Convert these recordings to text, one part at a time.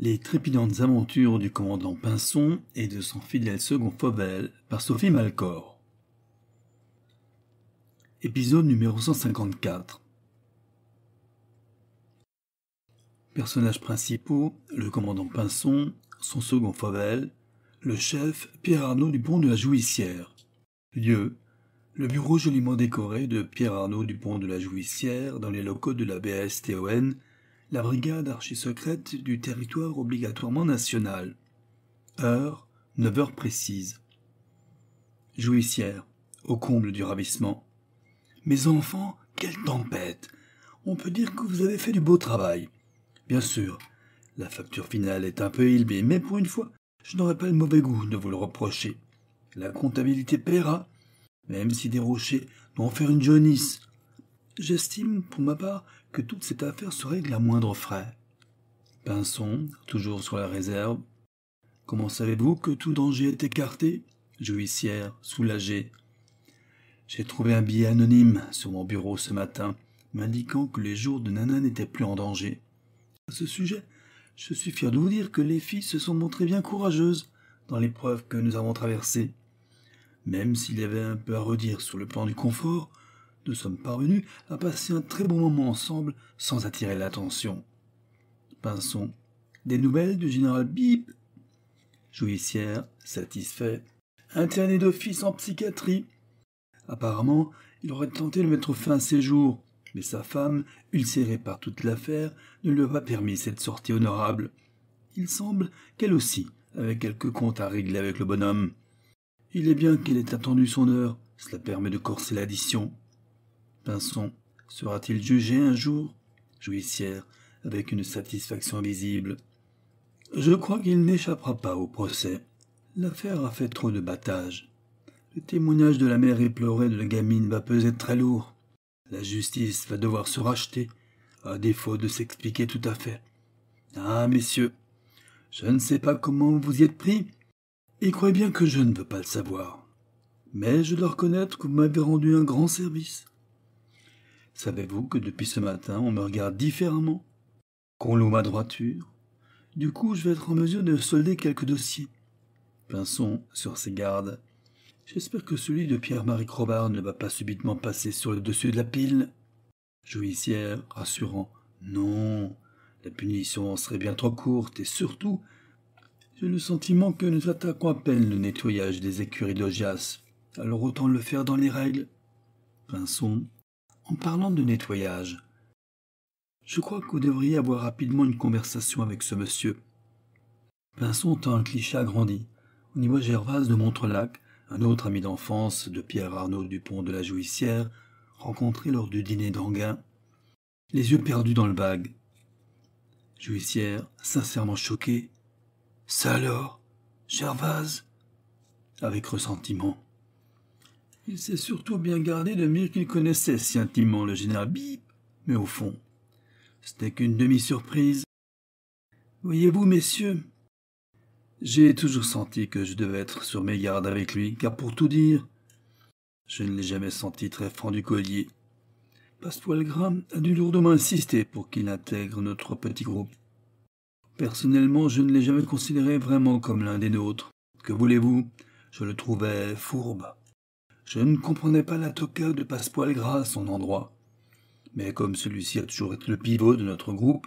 Les trépidantes aventures du commandant Pinson et de son fidèle second Fauvel par Sophie Malcor. Épisode numéro 154. Personnages principaux le commandant Pinson, son second Fauvel, le chef Pierre Arnaud du Pont de la Jouissière. Lieu le bureau joliment décoré de Pierre Arnaud du Pont de la Jouissière dans les locaux de la BSTON la brigade archi du territoire obligatoirement national. Heure, neuf heures précises. Jouissière, au comble du ravissement. Mes enfants, quelle tempête On peut dire que vous avez fait du beau travail. Bien sûr, la facture finale est un peu élevée, mais pour une fois, je n'aurai pas le mauvais goût de vous le reprocher. La comptabilité paiera, même si des rochers vont faire une jaunisse J'estime, pour ma part, que toute cette affaire se règle à moindre frais. Pinson, toujours sur la réserve. Comment savez-vous que tout danger est écarté Jouissière, soulagée. J'ai trouvé un billet anonyme sur mon bureau ce matin, m'indiquant que les jours de Nana n'étaient plus en danger. À ce sujet, je suis fier de vous dire que les filles se sont montrées bien courageuses dans l'épreuve que nous avons traversée. Même s'il y avait un peu à redire sur le plan du confort, nous sommes parvenus à passer un très bon moment ensemble sans attirer l'attention. Pinson. Des nouvelles du général Bip Jouissière, satisfait. Interné d'office en psychiatrie. Apparemment, il aurait tenté de mettre fin à ses jours, mais sa femme, ulcérée par toute l'affaire, ne lui a pas permis cette sortie honorable. Il semble qu'elle aussi avait quelques comptes à régler avec le bonhomme. Il est bien qu'il ait attendu son heure, cela permet de corser l'addition. Pinson sera-t-il jugé un jour Jouissière, avec une satisfaction visible. Je crois qu'il n'échappera pas au procès. L'affaire a fait trop de battage. Le témoignage de la mère éplorée de la gamine va peser très lourd. La justice va devoir se racheter, à défaut de s'expliquer tout à fait. Ah, messieurs, je ne sais pas comment vous y êtes pris, et croyez bien que je ne veux pas le savoir. Mais je dois reconnaître que vous m'avez rendu un grand service. Savez-vous que depuis ce matin, on me regarde différemment Qu'on loue ma droiture Du coup, je vais être en mesure de solder quelques dossiers. Pinson sur ses gardes. J'espère que celui de Pierre-Marie Crobard ne va pas subitement passer sur le dessus de la pile. Jouissière, rassurant. Non, la punition serait bien trop courte et surtout, j'ai le sentiment que nous attaquons à peine le nettoyage des écuries d'Ogias. Alors autant le faire dans les règles. Pinson en parlant de nettoyage. Je crois que vous devriez avoir rapidement une conversation avec ce monsieur. Vincent tend un cliché agrandi. On y voit Gervase de Montrelac, un autre ami d'enfance de Pierre Arnaud Dupont de la Jouissière, rencontré lors du dîner d'Anguin, les yeux perdus dans le bague. Jouissière, sincèrement choquée. Ça alors Gervase Avec ressentiment. Il s'est surtout bien gardé de dire qu'il connaissait si intimement le général Bip, mais au fond, c'était qu'une demi-surprise. Voyez-vous, messieurs, j'ai toujours senti que je devais être sur mes gardes avec lui, car pour tout dire, je ne l'ai jamais senti très franc du collier. Pasquale Graham a dû lourdement insister pour qu'il intègre notre petit groupe. Personnellement, je ne l'ai jamais considéré vraiment comme l'un des nôtres. Que voulez-vous Je le trouvais fourbe. Je ne comprenais pas la toca de Passepoil gras à son endroit. Mais comme celui-ci a toujours été le pivot de notre groupe,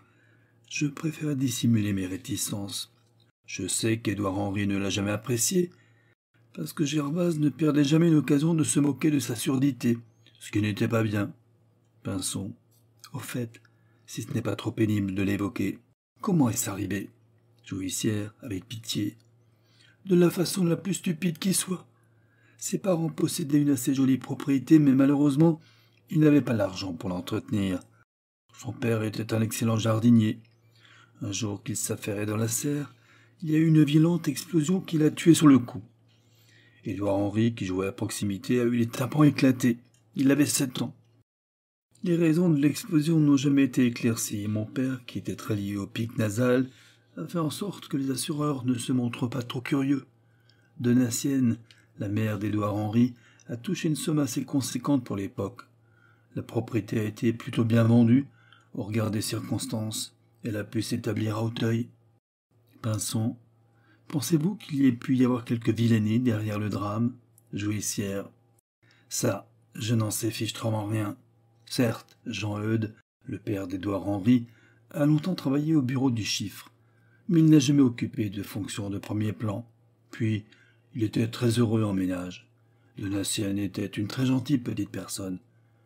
je préfère dissimuler mes réticences. Je sais qu'Edouard Henry ne l'a jamais apprécié, parce que Gervase ne perdait jamais une occasion de se moquer de sa surdité, ce qui n'était pas bien. Pinson. Au fait, si ce n'est pas trop pénible de l'évoquer, comment est-ce arrivé Jouissière, avec pitié. De la façon la plus stupide qui soit. Ses parents possédaient une assez jolie propriété, mais malheureusement, ils n'avaient pas l'argent pour l'entretenir. Son père était un excellent jardinier. Un jour qu'il s'affairait dans la serre, il y a eu une violente explosion qui l'a tué sur le coup. Édouard henri qui jouait à proximité, a eu les tympans éclatés. Il avait sept ans. Les raisons de l'explosion n'ont jamais été éclaircies. Mon père, qui était très lié au pic nasal, a fait en sorte que les assureurs ne se montrent pas trop curieux. Donatienne, la mère d'Édouard henri a touché une somme assez conséquente pour l'époque. La propriété a été plutôt bien vendue, au regard des circonstances. Elle a pu s'établir à Auteuil. Pinson, pensez-vous qu'il y ait pu y avoir quelque vilainie derrière le drame Jouissière. Ça, je n'en sais fichtrement rien. Certes, Jean Eudes, le père d'Édouard henri a longtemps travaillé au bureau du chiffre, mais il n'a jamais occupé de fonction de premier plan. Puis, il était très heureux en ménage. Donatienne était une très gentille petite personne,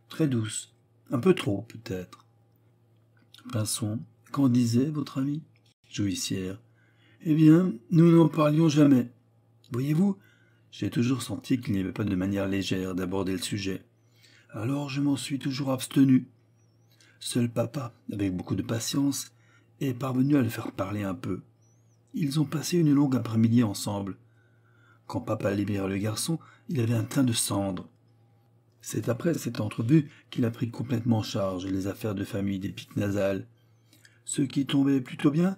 très douce, un peu trop peut-être. Pinson, qu'en disait votre ami Jouissière. Eh bien, nous n'en parlions jamais. Voyez-vous, j'ai toujours senti qu'il n'y avait pas de manière légère d'aborder le sujet. Alors je m'en suis toujours abstenu. Seul papa, avec beaucoup de patience, est parvenu à le faire parler un peu. Ils ont passé une longue après-midi ensemble, quand papa libéra le garçon, il avait un teint de cendre. C'est après cette entrevue qu'il a pris complètement charge les affaires de famille des pics nasales. Ce qui tombait plutôt bien,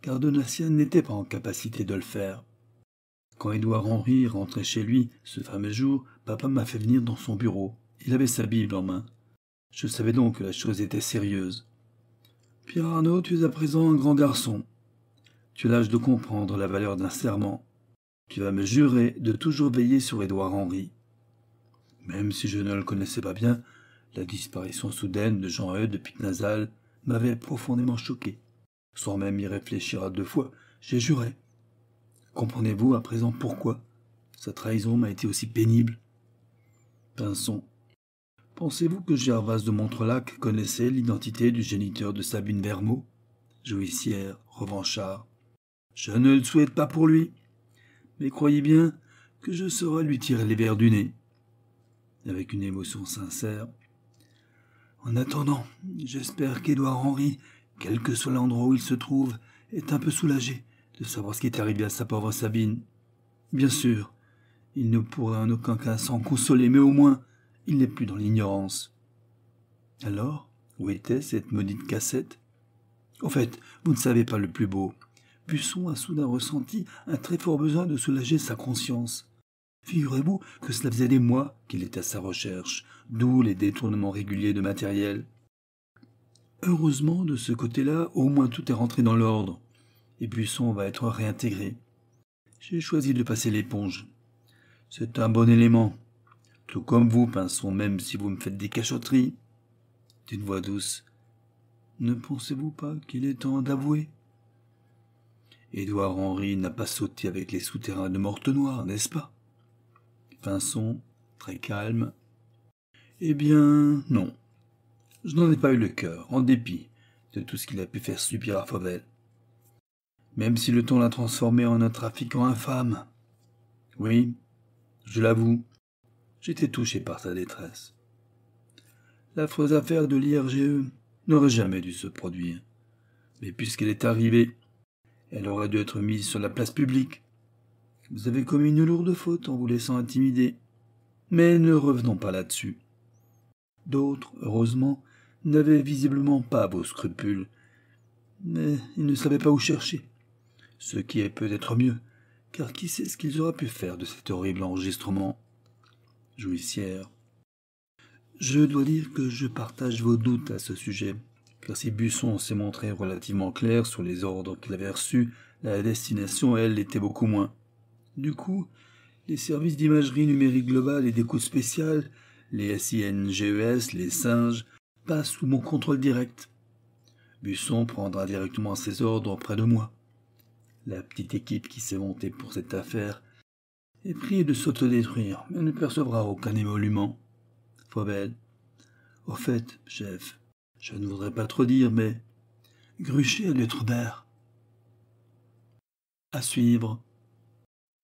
car Donatien n'était pas en capacité de le faire. Quand Édouard Henri rentrait chez lui ce fameux jour, papa m'a fait venir dans son bureau. Il avait sa Bible en main. Je savais donc que la chose était sérieuse. Pierre Arnaud, tu es à présent un grand garçon. Tu as l'âge de comprendre la valeur d'un serment. Tu vas me jurer de toujours veiller sur Édouard Henry. Même si je ne le connaissais pas bien, la disparition soudaine de Jean-Eudes de pic m'avait profondément choqué. Sans même y réfléchir à deux fois, j'ai juré. Comprenez-vous à présent pourquoi sa trahison m'a été aussi pénible Pinson. Pensez-vous que Gervas de Montrelac connaissait l'identité du géniteur de Sabine Vermeau Jouissière, revanchard. Je ne le souhaite pas pour lui mais croyez bien que je saurai lui tirer les verres du nez. Avec une émotion sincère. En attendant, j'espère qu'Édouard Henry, quel que soit l'endroit où il se trouve, est un peu soulagé de savoir ce qui est arrivé à sa pauvre Sabine. Bien sûr, il ne pourra en aucun cas s'en consoler, mais au moins, il n'est plus dans l'ignorance. Alors, où était cette maudite cassette Au fait, vous ne savez pas le plus beau. Buisson a soudain ressenti un très fort besoin de soulager sa conscience. Figurez-vous que cela faisait des mois qu'il était à sa recherche, d'où les détournements réguliers de matériel. Heureusement, de ce côté-là, au moins tout est rentré dans l'ordre, et Buisson va être réintégré. J'ai choisi de passer l'éponge. C'est un bon élément. Tout comme vous, Pinson, même si vous me faites des cachotteries. D'une voix douce. Ne pensez-vous pas qu'il est temps d'avouer Édouard Henry n'a pas sauté avec les souterrains de Mortenoir, n'est-ce pas Vincent, très calme. Eh bien, non. Je n'en ai pas eu le cœur, en dépit de tout ce qu'il a pu faire subir à Fauvel. Même si le ton l'a transformé en un trafiquant infâme. Oui, je l'avoue, j'étais touché par sa détresse. L'affreuse affaire de l'IRGE n'aurait jamais dû se produire. Mais puisqu'elle est arrivée, elle aurait dû être mise sur la place publique. Vous avez commis une lourde faute en vous laissant intimider. Mais ne revenons pas là-dessus. D'autres, heureusement, n'avaient visiblement pas vos scrupules. Mais ils ne savaient pas où chercher. Ce qui est peut-être mieux, car qui sait ce qu'ils auraient pu faire de cet horrible enregistrement Jouissière. Je dois dire que je partage vos doutes à ce sujet car si Busson s'est montré relativement clair sur les ordres qu'il avait reçus, la destination, elle, l'était beaucoup moins. Du coup, les services d'imagerie numérique globale et d'écoute spéciale, les SINGES, e les singes, passent sous mon contrôle direct. Busson prendra directement ses ordres auprès de moi. La petite équipe qui s'est montée pour cette affaire est priée de s'autodétruire, mais ne percevra aucun émolument. Faubel. Au fait, chef, je ne voudrais pas trop dire, mais Gruchet à Lutrebert. À suivre.